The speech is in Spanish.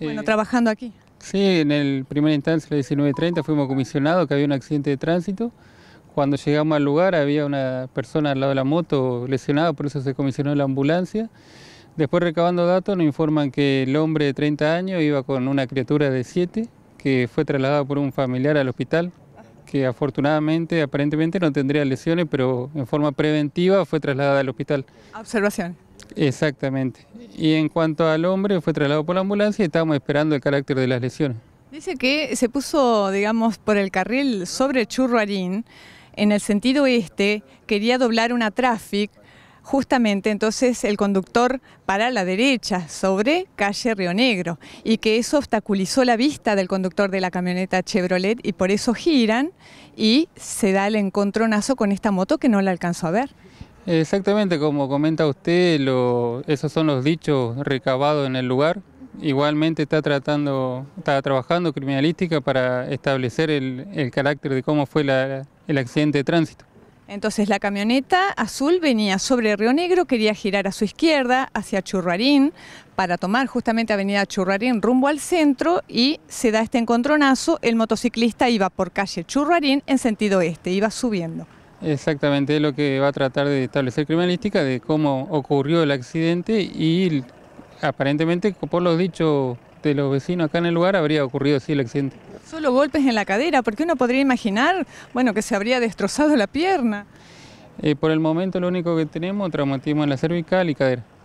Bueno, eh, trabajando aquí. Sí, en el primer instancia, las 19.30, fuimos comisionados que había un accidente de tránsito. Cuando llegamos al lugar había una persona al lado de la moto lesionada, por eso se comisionó la ambulancia. Después recabando datos nos informan que el hombre de 30 años iba con una criatura de 7 que fue trasladada por un familiar al hospital que afortunadamente aparentemente no tendría lesiones, pero en forma preventiva fue trasladada al hospital. Observación. Exactamente. Y en cuanto al hombre, fue trasladado por la ambulancia y estábamos esperando el carácter de las lesiones. Dice que se puso, digamos, por el carril sobre Churruarín, en el sentido este, quería doblar una tráfico, justamente entonces el conductor para la derecha sobre calle Río Negro y que eso obstaculizó la vista del conductor de la camioneta Chevrolet y por eso giran y se da el encontronazo con esta moto que no la alcanzó a ver. Exactamente, como comenta usted, esos son los dichos recabados en el lugar. Igualmente está tratando, está trabajando criminalística para establecer el, carácter de cómo fue el accidente de tránsito. Entonces la camioneta azul venía sobre Río Negro, quería girar a su izquierda hacia Churrarín para tomar justamente avenida Churrarín rumbo al centro y se da este encontronazo, el motociclista iba por calle Churrarín en sentido este, iba subiendo. Exactamente, es lo que va a tratar de establecer criminalística, de cómo ocurrió el accidente y aparentemente, por los dichos de los vecinos acá en el lugar, habría ocurrido así el accidente. Solo golpes en la cadera, porque uno podría imaginar, bueno, que se habría destrozado la pierna. Eh, por el momento lo único que tenemos, traumatismo en la cervical y cadera.